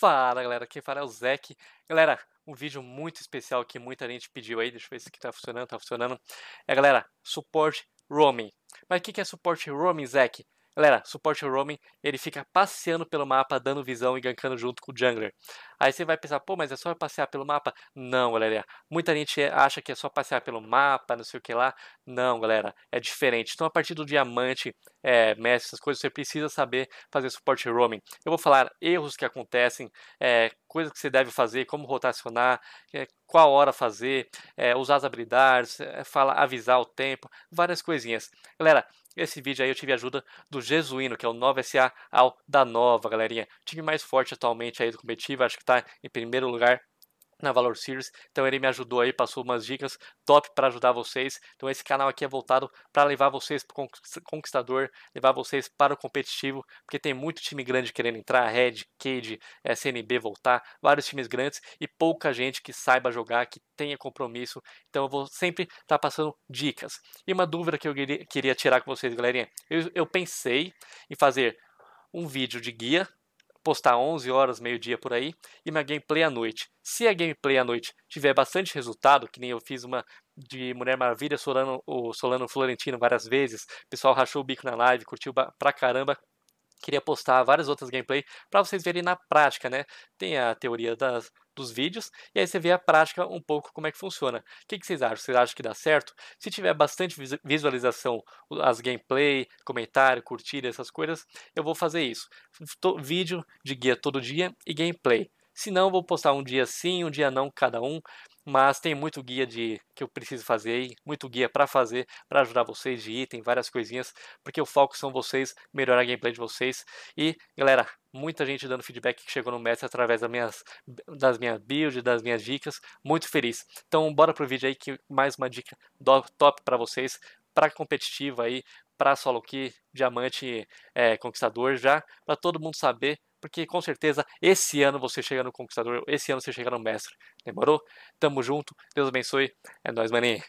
Fala né, galera, quem fala é o Zeke. Galera, um vídeo muito especial que muita gente pediu aí, deixa eu ver se aqui tá funcionando, tá funcionando. É galera, suporte roaming. Mas o que, que é suporte roaming, Zeke? Galera, suporte roaming, ele fica passeando pelo mapa, dando visão e gankando junto com o jungler. Aí você vai pensar, pô, mas é só passear pelo mapa? Não, galera. Muita gente acha que é só passear pelo mapa, não sei o que lá. Não, galera. É diferente. Então, a partir do diamante, é, mestre, essas coisas, você precisa saber fazer suporte roaming. Eu vou falar erros que acontecem, é, coisas que você deve fazer, como rotacionar, é, qual hora fazer, é, usar as habilidades, é, fala, avisar o tempo, várias coisinhas. Galera, esse vídeo aí eu tive a ajuda do Jesuíno, que é o 9SA ao da Nova, galerinha. Time mais forte atualmente aí do competitivo, acho que tá está em primeiro lugar na Valor Series, então ele me ajudou aí, passou umas dicas top para ajudar vocês. Então esse canal aqui é voltado para levar vocês para o conquistador, levar vocês para o competitivo, porque tem muito time grande querendo entrar, Red, Cade, SNB eh, voltar, vários times grandes e pouca gente que saiba jogar, que tenha compromisso. Então eu vou sempre estar tá passando dicas. E uma dúvida que eu queria tirar com vocês, galerinha, eu, eu pensei em fazer um vídeo de guia postar 11 horas, meio-dia por aí, e uma gameplay à noite. Se a gameplay à noite tiver bastante resultado, que nem eu fiz uma de Mulher Maravilha, Solano, o Solano Florentino várias vezes, o pessoal rachou o bico na live, curtiu pra caramba, queria postar várias outras gameplays para vocês verem na prática, né? Tem a teoria das dos vídeos, e aí você vê a prática um pouco como é que funciona. O que, que vocês acham? Vocês acham que dá certo? Se tiver bastante visualização, as gameplay, comentário, curtida, essas coisas, eu vou fazer isso. Vídeo de guia todo dia e gameplay. Se não, vou postar um dia sim, um dia não, cada um mas tem muito guia de que eu preciso fazer aí, muito guia para fazer para ajudar vocês de item, várias coisinhas, porque o foco são vocês, melhorar a gameplay de vocês. E, galera, muita gente dando feedback que chegou no mestre através das minhas das minhas builds, das minhas dicas, muito feliz. Então, bora pro vídeo aí que mais uma dica top para vocês para competitiva aí, para solo que diamante é, conquistador já, para todo mundo saber porque com certeza esse ano você chega no Conquistador, esse ano você chega no Mestre. Demorou? Tamo junto, Deus abençoe, é nóis, maninha.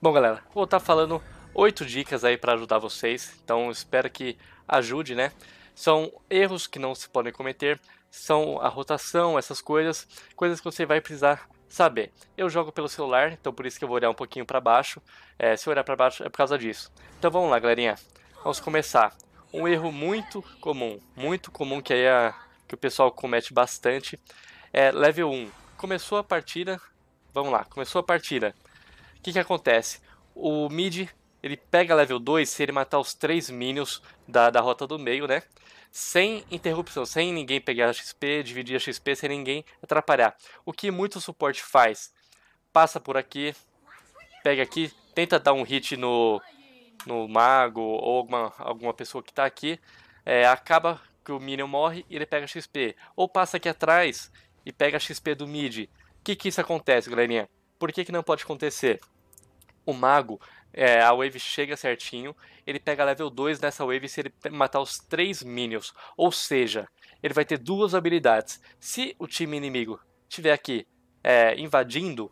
Bom, galera, vou estar tá falando oito dicas aí para ajudar vocês, então espero que ajude, né? São erros que não se podem cometer, são a rotação, essas coisas, coisas que você vai precisar saber. Eu jogo pelo celular, então por isso que eu vou olhar um pouquinho para baixo. É, se eu olhar para baixo é por causa disso. Então vamos lá, galerinha. Vamos começar um erro muito comum, muito comum que, aí é que o pessoal comete bastante, é level 1. Começou a partida, vamos lá, começou a partida. O que, que acontece? O mid, ele pega level 2 se ele matar os 3 minions da, da rota do meio, né? Sem interrupção, sem ninguém pegar a XP, dividir a XP, sem ninguém atrapalhar. O que muito suporte faz? Passa por aqui, pega aqui, tenta dar um hit no, no mago ou alguma, alguma pessoa que está aqui, é, acaba que o Minion morre e ele pega XP. Ou passa aqui atrás e pega XP do mid. O que que isso acontece, galerinha? Por que que não pode acontecer? O mago, é, a wave chega certinho, ele pega level 2 nessa wave se ele matar os 3 minions. Ou seja, ele vai ter duas habilidades. Se o time inimigo tiver aqui é, invadindo,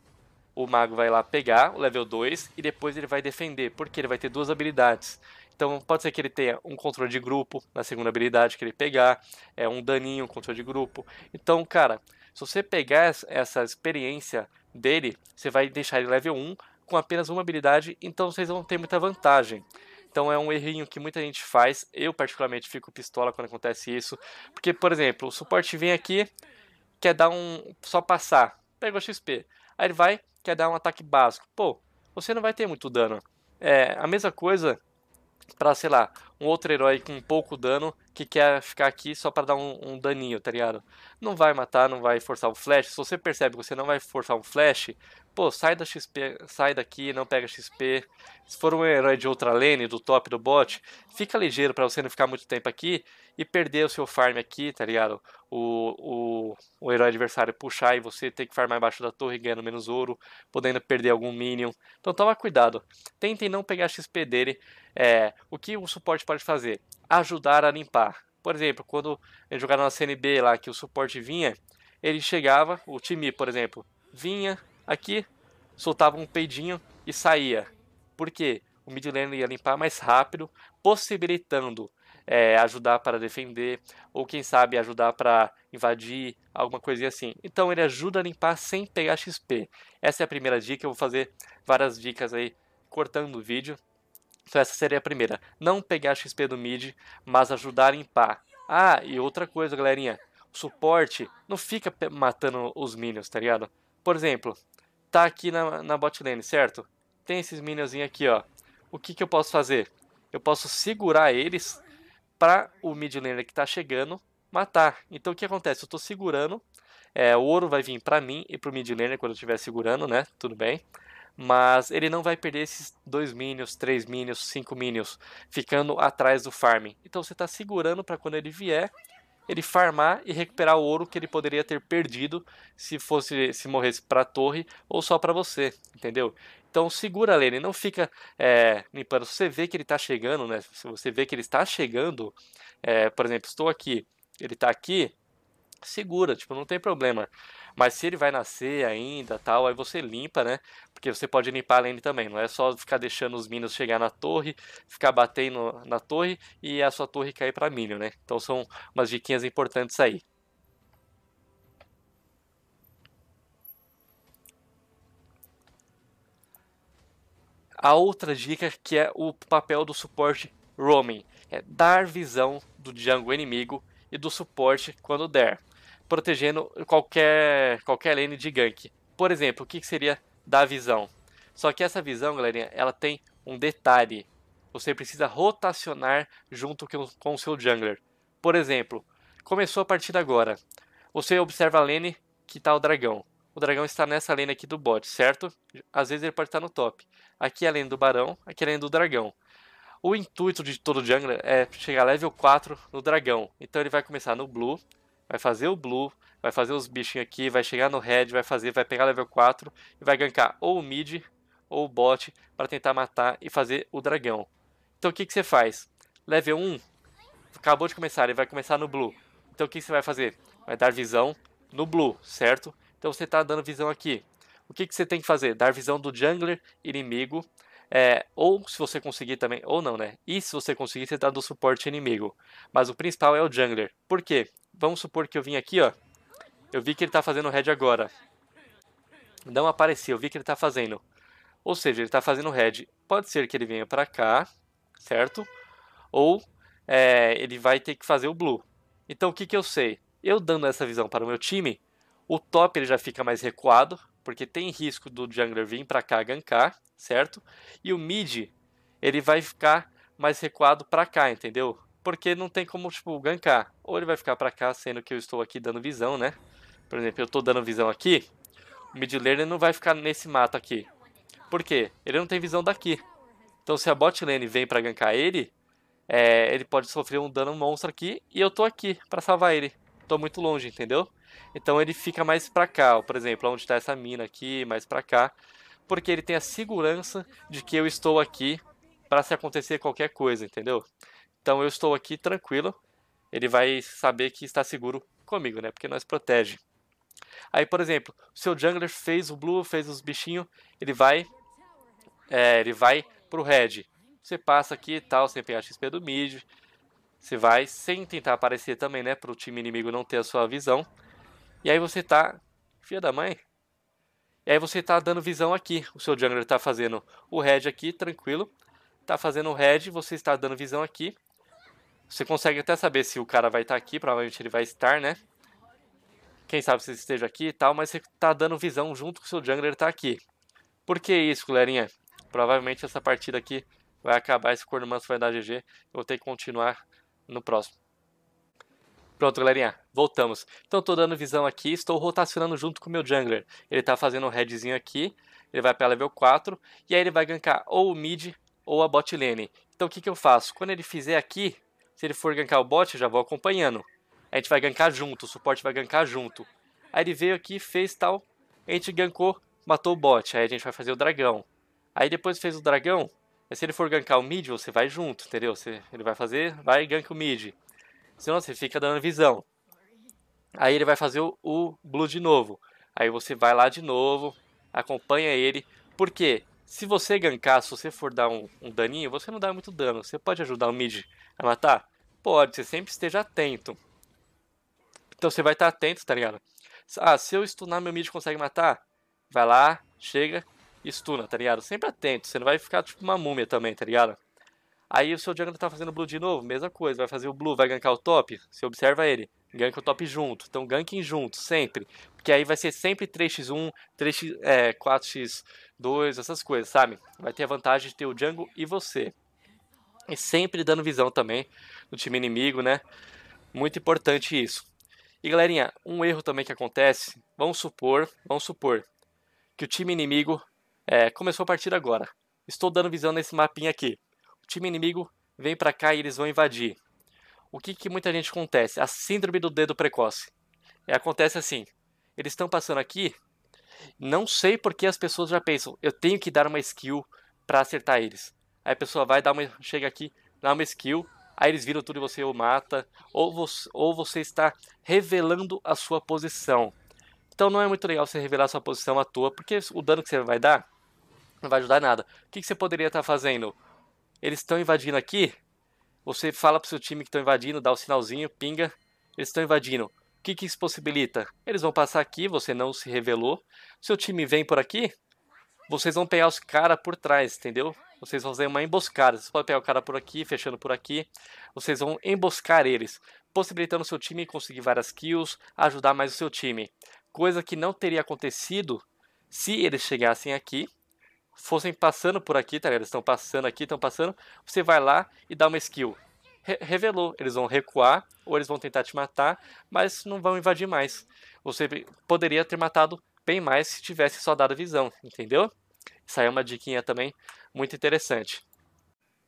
o mago vai lá pegar o level 2 e depois ele vai defender, porque ele vai ter duas habilidades. Então pode ser que ele tenha um controle de grupo na segunda habilidade que ele pegar, é um daninho, um controle de grupo. Então, cara, se você pegar essa experiência dele, você vai deixar ele level 1 com apenas uma habilidade, então vocês vão ter muita vantagem. Então é um errinho que muita gente faz, eu particularmente fico pistola quando acontece isso, porque, por exemplo, o suporte vem aqui, quer dar um. só passar, pega o XP. Aí ele vai, quer dar um ataque básico. Pô, você não vai ter muito dano. É a mesma coisa para sei lá, um outro herói com pouco dano que quer ficar aqui só para dar um, um, daninho, tá ligado? Não vai matar, não vai forçar o flash. Se você percebe que você não vai forçar um flash, pô, sai da XP, sai daqui, não pega XP. Se for um herói de outra lane, do top do bot, fica ligeiro para você não ficar muito tempo aqui e perder o seu farm aqui, tá ligado? O, o, o herói adversário puxar e você ter que farmar embaixo da torre ganhando menos ouro, podendo perder algum minion. Então toma cuidado. Tentem não pegar XP dele. É, o que o suporte pode fazer? Ajudar a limpar. Por exemplo, quando ele jogava na CNB lá que o suporte vinha, ele chegava, o time, por exemplo, vinha, aqui, soltava um peidinho e saía. Porque o mid laner ia limpar mais rápido, possibilitando é, ajudar para defender, ou quem sabe ajudar para invadir, alguma coisinha assim. Então ele ajuda a limpar sem pegar XP. Essa é a primeira dica, eu vou fazer várias dicas aí cortando o vídeo. Então essa seria a primeira, não pegar XP do mid, mas ajudar a limpar. Ah, e outra coisa galerinha, o suporte não fica matando os minions, tá ligado? Por exemplo, tá aqui na, na bot lane, certo? Tem esses minions aqui, ó. O que, que eu posso fazer? Eu posso segurar eles para o mid laner que tá chegando matar. Então o que acontece? Eu tô segurando, é, o ouro vai vir para mim e pro mid laner quando eu estiver segurando, né? Tudo bem. Mas ele não vai perder esses dois minions, três minions, cinco minions ficando atrás do farm. Então você está segurando para quando ele vier, ele farmar e recuperar o ouro que ele poderia ter perdido se fosse se morresse para a torre ou só para você, entendeu? Então segura a não fica é, limpando. Se você vê que ele está chegando, né? Se você vê que ele está chegando, é, por exemplo, estou aqui, ele está aqui, segura, tipo, não tem problema. Mas se ele vai nascer ainda, tal, aí você limpa, né? Porque você pode limpar a lane também, não é só ficar deixando os minions chegar na torre, ficar batendo na torre e a sua torre cair para minion, né? Então são umas diquinhas importantes aí. A outra dica que é o papel do suporte roaming, é dar visão do jungle inimigo e do suporte quando der protegendo qualquer, qualquer lane de gank. Por exemplo, o que, seria da visão? Só que essa visão, galerinha, ela tem um detalhe. Você precisa rotacionar junto com o seu jungler. Por exemplo, começou a partida agora. Você observa a lane que está o dragão. O dragão está nessa lane aqui do bot, certo? Às vezes ele pode estar no top. Aqui é a lane do barão, aqui é a lane do dragão. O intuito de todo jungler é chegar level 4 no dragão. Então ele vai começar no blue, vai fazer o blue, vai fazer os bichinhos aqui, vai chegar no red, vai fazer, vai pegar level 4 e vai gankar ou o mid ou o bot para tentar matar e fazer o dragão. Então o que, que você faz? Level 1, acabou de começar, ele vai começar no blue. Então o que, que você vai fazer? Vai dar visão no blue, certo? Então você está dando visão aqui. O que, que você tem que fazer? Dar visão do jungler inimigo, é, ou se você conseguir também, ou não, né? E se você conseguir, você está do suporte inimigo. Mas o principal é o jungler. Por quê? vamos supor que eu vim aqui, ó. Eu vi que ele está fazendo head agora. Não apareceu, eu vi que ele está fazendo. Ou seja, ele está fazendo head. Pode ser que ele venha para cá, certo? Ou é, ele vai ter que fazer o blue. Então o que, que eu sei? Eu dando essa visão para o meu time, o top ele já fica mais recuado, porque tem risco do jungler vir para cá gankar, certo? E o mid, ele vai ficar mais recuado para cá, entendeu? porque não tem como, tipo, gankar. Ou ele vai ficar pra cá, sendo que eu estou aqui dando visão, né? Por exemplo, eu estou dando visão aqui, o mid laner não vai ficar nesse mato aqui. Por quê? Ele não tem visão daqui. Então se a bot lane vem pra gankar ele, é, ele pode sofrer um dano monstro aqui e eu estou aqui pra salvar ele. Estou muito longe, entendeu? Então ele fica mais pra cá, por exemplo, onde está essa mina aqui, mais pra cá. Porque ele tem a segurança de que eu estou aqui para se acontecer qualquer coisa, entendeu? Então eu estou aqui tranquilo. Ele vai saber que está seguro comigo, né? Porque nós protege. Aí, por exemplo, o seu jungler fez o blue, fez os bichinhos, ele vai é, ele vai pro red. Você passa aqui e tal, sem pegar XP do mid. Você vai sem tentar aparecer também, né? Pro time inimigo não ter a sua visão. E aí você tá... Filha da mãe, e aí você tá dando visão aqui. O seu jungler está fazendo o red aqui, tranquilo. Está fazendo o red, você está dando visão aqui. Você consegue até saber se o cara vai estar tá aqui, provavelmente ele vai estar, né? Quem sabe se esteja aqui e tal, mas você tá dando visão junto com o seu jungler tá aqui. Por que isso, galerinha? Provavelmente essa partida aqui vai acabar, esse manso vai dar GG. Eu vou ter que continuar no próximo. Pronto, galerinha, voltamos. Então estou dando visão aqui, estou rotacionando junto com o meu jungler. Ele está fazendo um headzinho aqui, ele vai para level 4, e aí ele vai gankar ou o mid ou a bot lane. Então o que, que eu faço? Quando ele fizer aqui, se ele for gankar o bot, eu já vou acompanhando. A gente vai gankar junto, o suporte vai gankar junto. Aí ele veio aqui, fez tal, a gente gankou, matou o bot. Aí a gente vai fazer o dragão. Aí depois fez o dragão, se ele for gankar o mid, você vai junto, entendeu? Você, ele vai fazer, vai e ganka o mid. Senão você fica dando visão. Aí ele vai fazer o, o blue de novo. Aí você vai lá de novo, acompanha ele. Porque se você gankar, se você for dar um, um daninho, você não dá muito dano. Você pode ajudar o mid a matar? pode, você sempre esteja atento. Então você vai estar atento, tá ligado? Ah, se eu stunar meu mid consegue matar? Vai lá, chega e stuna, tá ligado? Sempre atento, você não vai ficar tipo uma múmia também, tá ligado? Aí o seu jungle tá fazendo blue de novo, mesma coisa, vai fazer o blue, vai gankar o top, você observa ele, ganka o top junto, então ganking junto, sempre. Porque aí vai ser sempre 3x1, 3x, é, 4x2, essas coisas, sabe? Vai ter a vantagem de ter o jungle e você. E sempre dando visão também do time inimigo, né? Muito importante isso. E galerinha, um erro também que acontece, vamos supor, vamos supor que o time inimigo é, começou a partir agora. Estou dando visão nesse mapinha aqui. O time inimigo vem para cá e eles vão invadir. O que, que muita gente acontece? A síndrome do dedo precoce. É, acontece assim, eles estão passando aqui, não sei porque as pessoas já pensam, eu tenho que dar uma skill para acertar eles. Aí a pessoa vai dar uma. chega aqui, dá uma skill, aí eles viram tudo e você o mata. Ou você, ou você está revelando a sua posição. Então não é muito legal você revelar a sua posição à toa, porque o dano que você vai dar não vai ajudar nada. O que, que você poderia estar fazendo? Eles estão invadindo aqui. Você fala pro seu time que estão invadindo, dá o um sinalzinho, pinga. Eles estão invadindo. O que, que isso possibilita? Eles vão passar aqui, você não se revelou. Seu time vem por aqui, vocês vão pegar os caras por trás, entendeu? Vocês vão fazer uma emboscada. Vocês podem pegar o cara por aqui, fechando por aqui. Vocês vão emboscar eles, possibilitando o seu time conseguir várias kills, ajudar mais o seu time. Coisa que não teria acontecido se eles chegassem aqui, fossem passando por aqui, tá ligado? Eles estão passando aqui, estão passando. Você vai lá e dá uma skill. Re revelou, eles vão recuar ou eles vão tentar te matar, mas não vão invadir mais. Você poderia ter matado bem mais se tivesse só dado visão, entendeu? Saiu uma diquinha também muito interessante.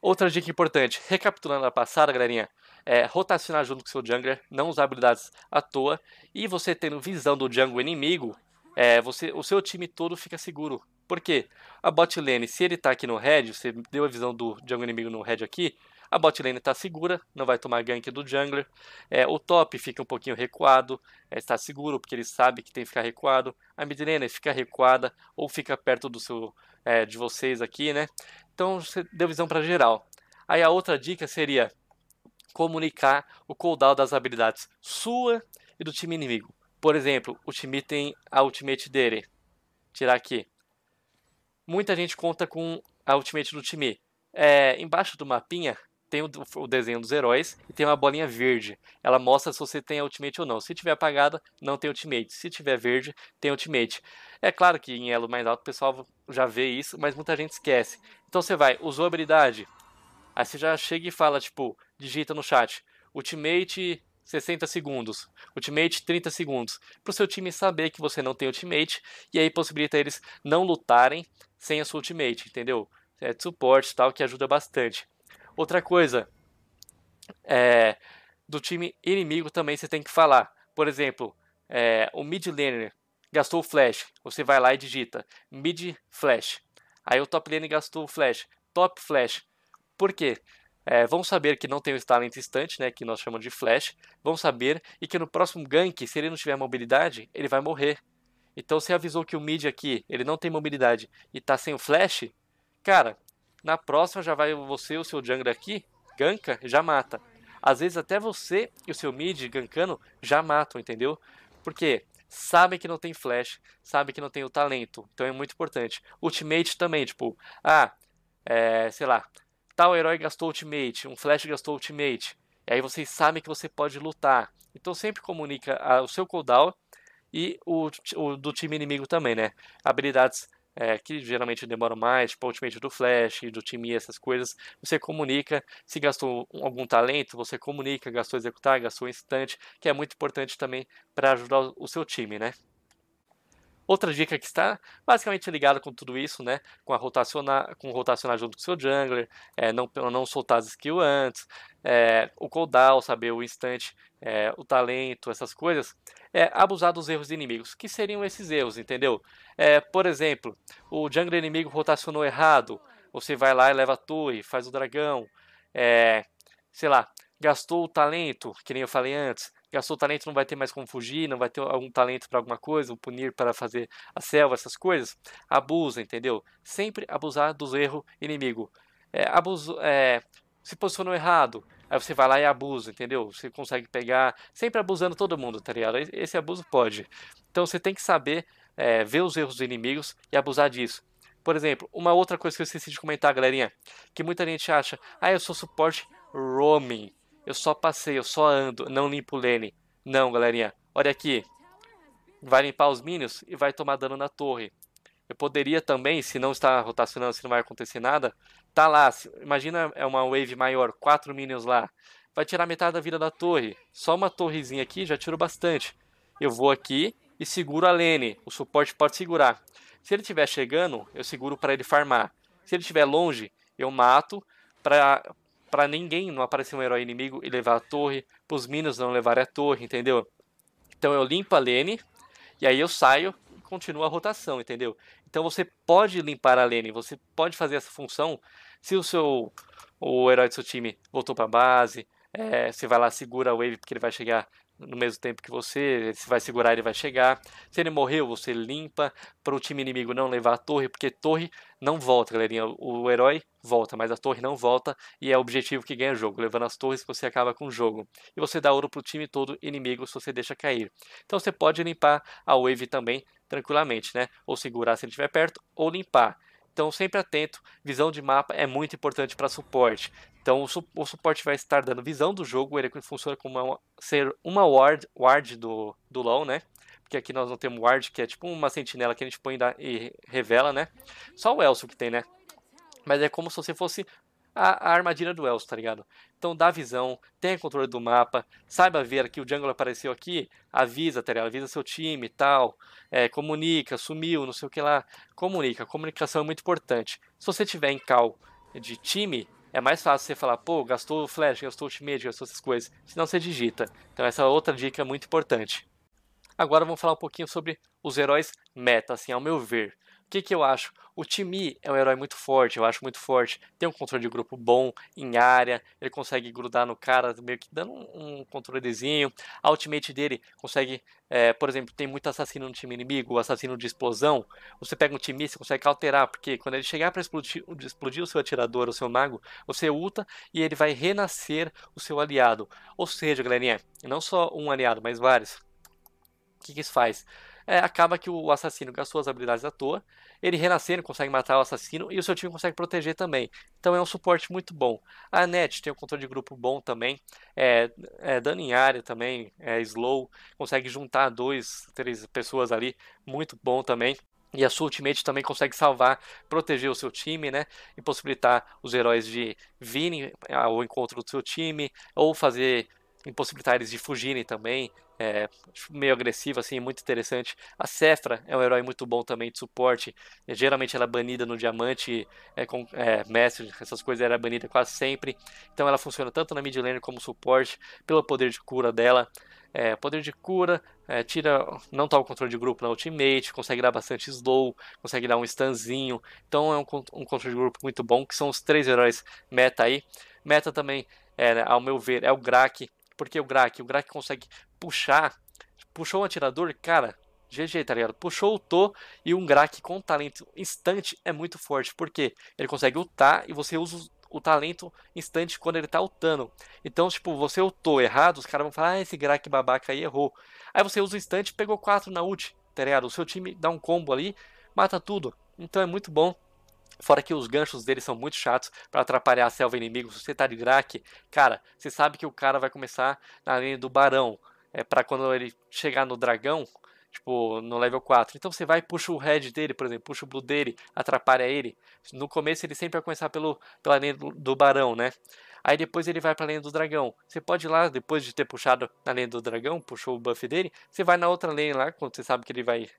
Outra dica importante, recapitulando a passada, galerinha, é rotacionar junto com seu jungler, não usar habilidades à toa, e você tendo visão do jungle inimigo, é, você, o seu time todo fica seguro. Por quê? A bot lane, se ele tá aqui no red, você deu a visão do jungle inimigo no red aqui, a bot lane está segura, não vai tomar gank do jungler. É, o top fica um pouquinho recuado, é, está seguro porque ele sabe que tem que ficar recuado. A mid lane fica recuada ou fica perto do seu, é, de vocês aqui, né? Então, deu visão para geral. Aí a outra dica seria comunicar o cooldown das habilidades sua e do time inimigo. Por exemplo, o time tem a ultimate dele. Tirar aqui. Muita gente conta com a ultimate do time. É, embaixo do mapinha tem o, o, desenho dos heróis e tem uma bolinha verde. Ela mostra se você tem ultimate ou não. Se tiver apagada, não tem ultimate. Se tiver verde, tem ultimate. É claro que em elo mais alto o pessoal já vê isso, mas muita gente esquece. Então você vai, usou a habilidade. Aí você já chega e fala, tipo, digita no chat, ultimate 60 segundos, ultimate 30 segundos, para o seu time saber que você não tem ultimate, e aí possibilita eles não lutarem sem a sua ultimate, entendeu? É de suporte tal, que ajuda bastante. Outra coisa, é, do time inimigo também você tem que falar. Por exemplo, é, o mid laner gastou o flash, você vai lá e digita mid flash. Aí o top laner gastou o flash, top flash. Por quê? É, saber que não tem o talento instante, né, que nós chamamos de flash, vamos saber e que no próximo gank, se ele não tiver mobilidade, ele vai morrer. Então você avisou que o mid aqui, ele não tem mobilidade e tá sem o flash, cara, na próxima já vai você e o seu jungler aqui, ganka, já mata. Às vezes até você e o seu mid gankando já matam, entendeu? Porque sabem que não tem flash, sabem que não tem o talento, então é muito importante. Ultimate também, tipo, ah, é, sei lá, tal herói gastou ultimate, um flash gastou ultimate. E aí vocês sabem que você pode lutar. Então sempre comunica ah, o seu cooldown e o, o, do time inimigo também, né? Habilidades é, que geralmente demoram mais, tipo Ultimate do Flash, do time essas coisas, você comunica, se gastou algum talento, você comunica, gastou executar, gastou instante, que é muito importante também para ajudar o seu time, né? Outra dica que está basicamente ligada com tudo isso, né? Com a rotacionar, com rotacionar junto com o seu jungler, é, não, não soltar as skills antes, é, o cooldown, saber o instante, é, o talento, essas coisas, é abusar dos erros de inimigos. Que seriam esses erros, entendeu? É, por exemplo, o jungler inimigo rotacionou errado, você vai lá e leva a torre, faz o dragão, é, sei lá, gastou o talento, que nem eu falei antes, gastou o talento, não vai ter mais como fugir, não vai ter algum talento para alguma coisa, o punir para fazer a selva, essas coisas. Abusa, entendeu? Sempre abusar dos erros inimigo. É, abuso, é, se posicionou errado, aí você vai lá e abusa, entendeu? Você consegue pegar, sempre abusando todo mundo, tá ligado? Esse abuso pode. Então você tem que saber é, ver os erros dos inimigos e abusar disso. Por exemplo, uma outra coisa que eu esqueci de comentar, galerinha, que muita gente acha, ah, eu sou suporte roaming. Eu só passei, eu só ando, não limpo lane. Não, galerinha. Olha aqui. Vai limpar os minions e vai tomar dano na torre. Eu poderia também, se não está rotacionando, se não vai acontecer nada, tá lá. Imagina é uma wave maior, quatro minions lá. Vai tirar metade da vida da torre. Só uma torrezinha aqui já tiro bastante. Eu vou aqui e seguro a lane. O suporte pode segurar. Se ele estiver chegando, eu seguro para ele farmar. Se ele estiver longe, eu mato para para ninguém não aparecer um herói inimigo e levar a torre, pros minions não levarem a torre, entendeu? Então eu limpo a lane, e aí eu saio e continua a rotação, entendeu? Então você pode limpar a lane, você pode fazer essa função se o seu o herói do seu time voltou para base, é, você vai lá segura a wave porque ele vai chegar no mesmo tempo que você, se vai segurar ele vai chegar. Se ele morreu, você limpa para o time inimigo não levar a torre, porque torre não volta, galerinha. O herói volta, mas a torre não volta e é o objetivo que ganha o jogo. Levando as torres você acaba com o jogo. E você dá ouro para o time todo inimigo se você deixa cair. Então você pode limpar a wave também tranquilamente, né? Ou segurar se ele estiver perto, ou limpar. Então, sempre atento, visão de mapa é muito importante para suporte. Então, o, su o, suporte vai estar dando visão do jogo, ele funciona como uma, ser uma ward, ward do, do LoL, né? Porque aqui nós não temos ward, que é tipo uma sentinela que a gente põe e revela, né? Só o Elso que tem, né? Mas é como se você fosse a, a armadilha do Elso, tá ligado? Então dá visão, tenha controle do mapa, saiba ver que o jungle apareceu aqui, avisa, tá ligado? Avisa seu time e tal, é, comunica, sumiu, não sei o que lá. Comunica, comunicação é muito importante. Se você tiver em cal de time, é mais fácil você falar, pô, gastou flash, gastou ultimate, gastou essas coisas. Senão você digita. Então essa é outra dica é muito importante. Agora vamos falar um pouquinho sobre os heróis meta, assim, ao meu ver que, que eu acho? O Timi é um herói muito forte, eu acho muito forte. Tem um controle de grupo bom em área, ele consegue grudar no cara, meio que dando um, um controlezinho. A ultimate dele consegue, é, por exemplo, tem muito assassino no time inimigo, assassino de explosão. Você pega um Timi, você consegue alterar, porque quando ele chegar para explodir, explodir o seu atirador, o seu mago, você ulta e ele vai renascer o seu aliado. Ou seja, galerinha, não só um aliado, mas vários. O que, que isso faz? é, acaba que o assassino gastou as habilidades à toa, ele renascendo consegue matar o assassino e o seu time consegue proteger também. Então é um suporte muito bom. A Net tem um controle de grupo bom também, é, é dano em área também, é slow, consegue juntar dois, três pessoas ali, muito bom também. E a sua ultimate também consegue salvar, proteger o seu time, né? E possibilitar os heróis de virem ao encontro do seu time, ou fazer impossibilitar eles de fugirem também, é, meio agressiva, assim, muito interessante. A Sefra é um herói muito bom também de suporte. Geralmente ela é banida no diamante, é, com, é, mestre, essas coisas era é banida quase sempre. Então ela funciona tanto na mid lane como suporte, pelo poder de cura dela. É, poder de cura, é, tira, não tá o controle de grupo na ultimate, consegue dar bastante slow, consegue dar um stunzinho, então é um, um controle de grupo muito bom, que são os três heróis meta aí. Meta também, é, ao meu ver, é o Grak, porque o Grak, o Grak consegue puxar. Puxou um atirador, cara, GG, tá ligado? Puxou o to e um Grak com talento instante é muito forte. porque Ele consegue ultar e você usa o talento instante quando ele tá ultando. Então, tipo, você ultou errado, os caras vão falar, ah, esse Grak babaca aí errou. Aí você usa o instante, pegou 4 na ult, tá ligado? O seu time dá um combo ali, mata tudo. Então é muito bom. Fora que os ganchos dele são muito chatos para atrapalhar a selva inimigo. Se você tá de Grack, cara, você sabe que o cara vai começar na linha do barão. É para quando ele chegar no dragão, tipo, no level 4. Então você vai e puxa o red dele, por exemplo, puxa o blue dele, atrapalha ele. No começo ele sempre vai começar pelo, pela linha do, do barão, né? Aí depois ele vai pra linha do dragão. Você pode ir lá, depois de ter puxado na linha do dragão, puxou o buff dele, você vai na outra lane lá, quando você sabe que ele vai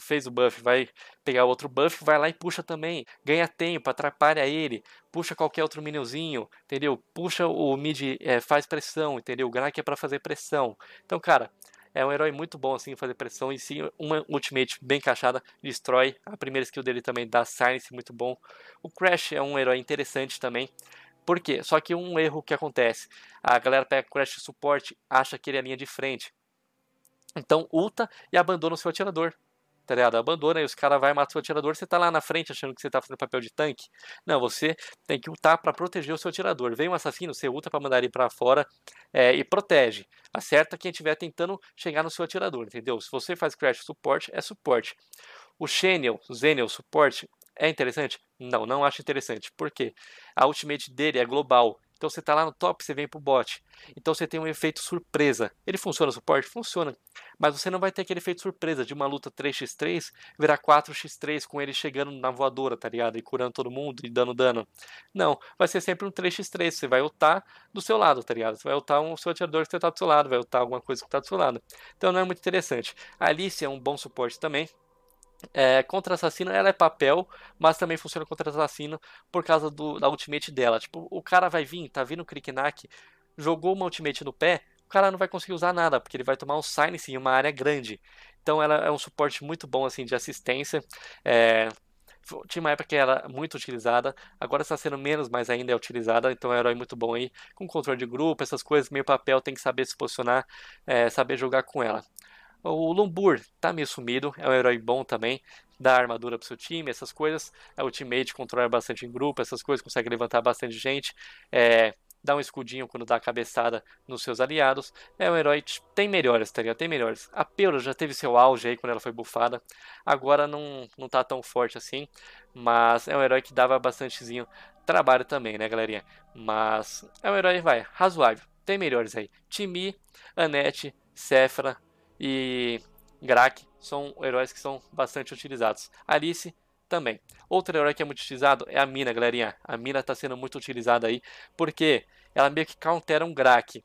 fez o buff, vai pegar outro buff, vai lá e puxa também. Ganha tempo, atrapalha ele, puxa qualquer outro minionzinho, entendeu? Puxa o mid, é, faz pressão, entendeu? O Grak é pra fazer pressão. Então, cara, é um herói muito bom assim fazer pressão e sim uma ultimate bem encaixada destrói a primeira skill dele também dá silence muito bom o crash é um herói interessante também por quê? Só que um erro que acontece. A galera pega Crash suporte, acha que ele é linha de frente. Então ulta e abandona o seu atirador tá ligado? Abandona e os caras vai matar o atirador, você tá lá na frente achando que você tá fazendo papel de tanque. Não, você tem que lutar para proteger o seu atirador. Vem um assassino, você luta para mandar ele para fora é, e protege. Acerta quem estiver tentando chegar no seu atirador, entendeu? Se você faz crash suporte, é suporte. O Xeniel, Zeniel suporte, é interessante? Não, não acho interessante. Por quê? A ultimate dele é global. Então você está lá no top, você vem para o bot. Então você tem um efeito surpresa. Ele funciona suporte? Funciona. Mas você não vai ter aquele efeito surpresa de uma luta 3x3 virar 4x3 com ele chegando na voadora, tá ligado? E curando todo mundo e dando dano. Não, vai ser sempre um 3x3. Você vai ultar do seu lado, tá ligado? Você vai ultar um seu atirador que está do seu lado, vai ultar alguma coisa que está do seu lado. Então não é muito interessante. A Alice é um bom suporte também. É, contra assassino, ela é papel, mas também funciona contra assassino por causa do, da ultimate dela. Tipo, o cara vai vir, tá vindo o Kriknak, jogou uma ultimate no pé, o cara não vai conseguir usar nada, porque ele vai tomar um silence em uma área grande. Então ela é um suporte muito bom assim de assistência. É... Tinha uma época que era muito utilizada, agora está sendo menos, mas ainda é utilizada, então é um herói muito bom aí, com controle de grupo, essas coisas, meio papel, tem que saber se posicionar, é, saber jogar com ela. O Lombur tá meio sumido, é um herói bom também, dá armadura pro seu time, essas coisas. é O teammate controla bastante em grupo, essas coisas, consegue levantar bastante gente. É, dá um escudinho quando dá a cabeçada nos seus aliados. É um herói tem melhores, tá ligado? Tem melhores. A Peula já teve seu auge aí quando ela foi bufada. Agora não, não tá tão forte assim. Mas é um herói que dava bastantezinho trabalho também, né, galerinha? Mas é um herói, vai, razoável. Tem melhores aí. Timi, Anete, Sephra, e Grak são heróis que são bastante utilizados. Alice também. Outro herói que é muito utilizado é a Mina, galerinha. A Mina está sendo muito utilizada aí, porque ela meio que countera um Grak.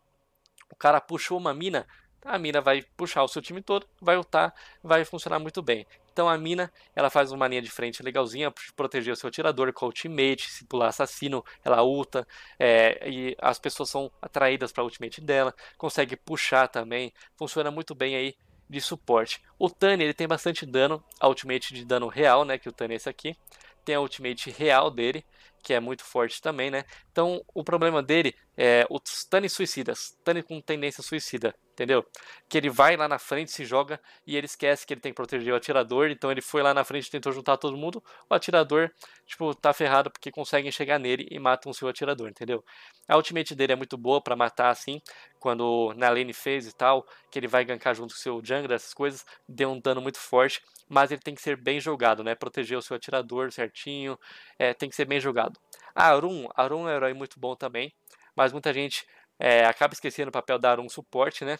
O cara puxou uma mina, a mina vai puxar o seu time todo, vai ultar, vai funcionar muito bem. Então a mina, ela faz uma linha de frente legalzinha para proteger o seu atirador com ultimate, se pular assassino, ela ulta, é, e as pessoas são atraídas para ultimate dela, consegue puxar também, funciona muito bem aí de suporte. O Tani, ele tem bastante dano, a ultimate de dano real, né, que o Tani é esse aqui. Tem a ultimate real dele, que é muito forte também, né? Então, o problema dele é os Tani suicidas, Tani com tendência suicida entendeu? Que ele vai lá na frente, se joga e ele esquece que ele tem que proteger o atirador, então ele foi lá na frente tentou juntar todo mundo, o atirador, tipo, tá ferrado porque conseguem chegar nele e matam o seu atirador, entendeu? A ultimate dele é muito boa para matar assim, quando na lane phase e tal, que ele vai gankar junto com o seu jungler, essas coisas, deu um dano muito forte, mas ele tem que ser bem jogado, né? Proteger o seu atirador certinho, é, tem que ser bem jogado. A Arun, Arun é um herói muito bom também, mas muita gente é, acaba esquecendo o papel dar um suporte, né?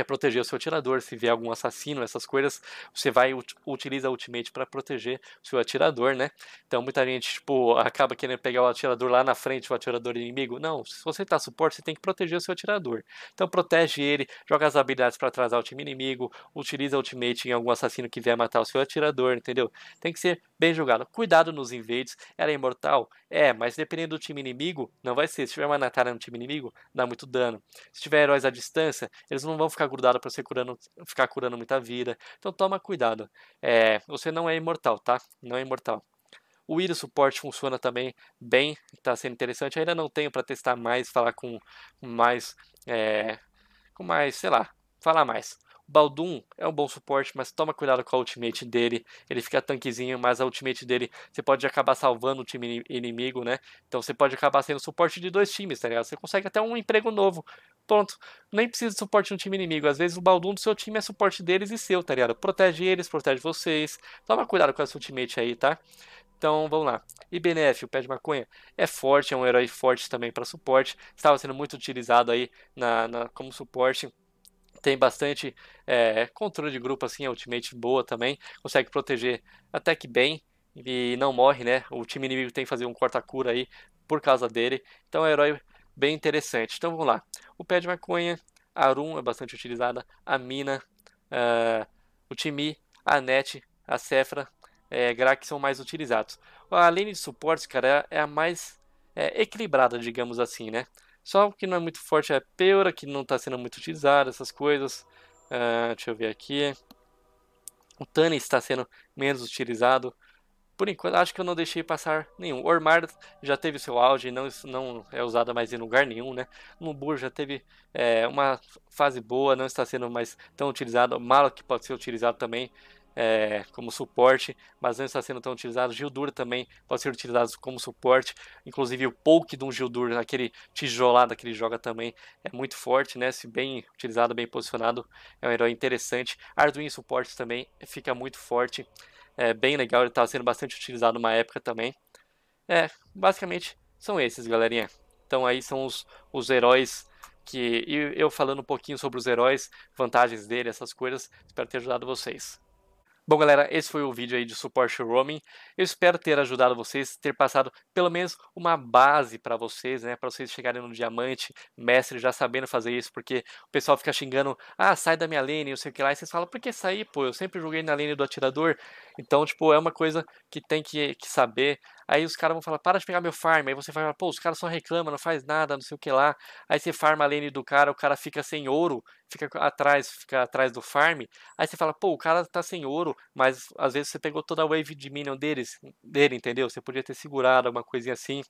é proteger o seu atirador. Se vier algum assassino, essas coisas, você vai utiliza a ultimate para proteger o seu atirador, né? Então muita gente, tipo, acaba querendo pegar o atirador lá na frente, o atirador inimigo. Não, se você tá suporte, você tem que proteger o seu atirador. Então protege ele, joga as habilidades para atrasar o time inimigo, utiliza a ultimate em algum assassino que vier matar o seu atirador, entendeu? Tem que ser bem jogado. Cuidado nos invades, ela é imortal? É, mas dependendo do time inimigo, não vai ser. Se tiver uma Natara no time inimigo, dá muito dano. Se tiver heróis à distância, eles não vão ficar ficar grudado para curando, ficar curando muita vida. Então toma cuidado. É, você não é imortal, tá? Não é imortal. O Iris Support funciona também bem, está sendo interessante. Eu ainda não tenho para testar mais, falar com mais, é, com mais, sei lá, falar mais. Baldum é um bom suporte, mas toma cuidado com a ultimate dele. Ele fica tanquezinho, mas a ultimate dele você pode acabar salvando o time inimigo, né? Então você pode acabar sendo suporte de dois times, tá ligado? Você consegue até um emprego novo. Ponto. Nem precisa de suporte no um time inimigo. Às vezes o Baldum do seu time é suporte deles e seu, tá ligado? Protege eles, protege vocês. Toma cuidado com essa ultimate aí, tá? Então vamos lá. IBNF, o pé de maconha, é forte, é um herói forte também para suporte. Estava sendo muito utilizado aí na, na como suporte tem bastante é, controle de grupo, assim, a ultimate boa também, consegue proteger até que bem e não morre, né? O time inimigo tem que fazer um corta-cura aí por causa dele, então é um herói bem interessante. Então vamos lá, o pé de maconha, a Arun é bastante utilizada, a Mina, uh, o Timi, a Net, a Sefra, é, eh, Grak são mais utilizados. A lane de suporte, cara, é a mais é, equilibrada, digamos assim, né? Só o que não é muito forte é a Peura, que não está sendo muito utilizada, essas coisas. Uh, deixa eu ver aqui. O Tani está sendo menos utilizado. Por enquanto, acho que eu não deixei passar nenhum. O Ormar já teve seu auge, não, não é usada mais em lugar nenhum, né? O Lumbur já teve é, uma fase boa, não está sendo mais tão utilizado. O Malak pode ser utilizado também é, como suporte, mas não está sendo tão utilizado. Gildur também pode ser utilizado como suporte. Inclusive o poke de um Gildur, aquele tijolado que ele joga também, é muito forte, né? Se bem utilizado, bem posicionado, é um herói interessante. Arduino suporte também fica muito forte. É bem legal, ele estava tá sendo bastante utilizado numa época também. É, basicamente são esses, galerinha. Então aí são os, os heróis que eu falando um pouquinho sobre os heróis, vantagens dele, essas coisas. Espero ter ajudado vocês. Bom, galera, esse foi o vídeo aí de suporte roaming. Eu espero ter ajudado vocês, ter passado pelo menos uma base para vocês, né? Para vocês chegarem no diamante, mestre, já sabendo fazer isso, porque o pessoal fica xingando, ah, sai da minha lane, não sei o que lá. E vocês falam, por que sair, pô? Eu sempre joguei na lane do atirador. Então, tipo, é uma coisa que tem que, que saber. Aí os caras vão falar, para de pegar meu farm. Aí você vai falar, pô, os caras só reclamam, não faz nada, não sei o que lá. Aí você farma a lane do cara, o cara fica sem ouro, fica atrás, fica atrás do farm. Aí você fala, pô, o cara tá sem ouro, mas às vezes você pegou toda a wave de minion deles, dele, entendeu? Você podia ter segurado alguma coisinha assim.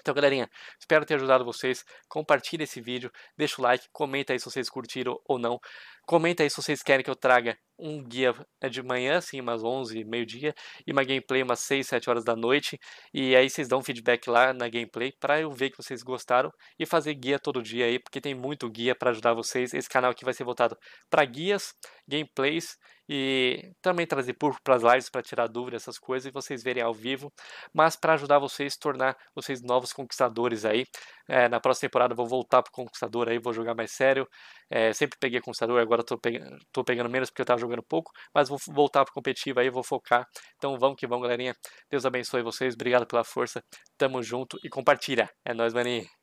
Então, galerinha, espero ter ajudado vocês. Compartilhe esse vídeo, deixa o like, comenta aí se vocês curtiram ou não. Comenta aí se vocês querem que eu traga um guia de manhã, assim, umas 11, meio-dia, e uma gameplay umas 6, 7 horas da noite. E aí vocês dão feedback lá na gameplay para eu ver que vocês gostaram e fazer guia todo dia aí, porque tem muito guia para ajudar vocês. Esse canal aqui vai ser voltado para guias, gameplays e também trazer público para as lives para tirar dúvidas, essas coisas, e vocês verem ao vivo, mas para ajudar vocês tornar vocês novos conquistadores aí é, na próxima temporada vou voltar pro Conquistador aí, vou jogar mais sério. É, sempre peguei Conquistador, agora tô, pe tô pegando menos porque eu tava jogando pouco, mas vou voltar pro competitivo aí, vou focar. Então vamos que vamos, galerinha. Deus abençoe vocês, obrigado pela força, tamo junto e compartilha. É nóis, maninho.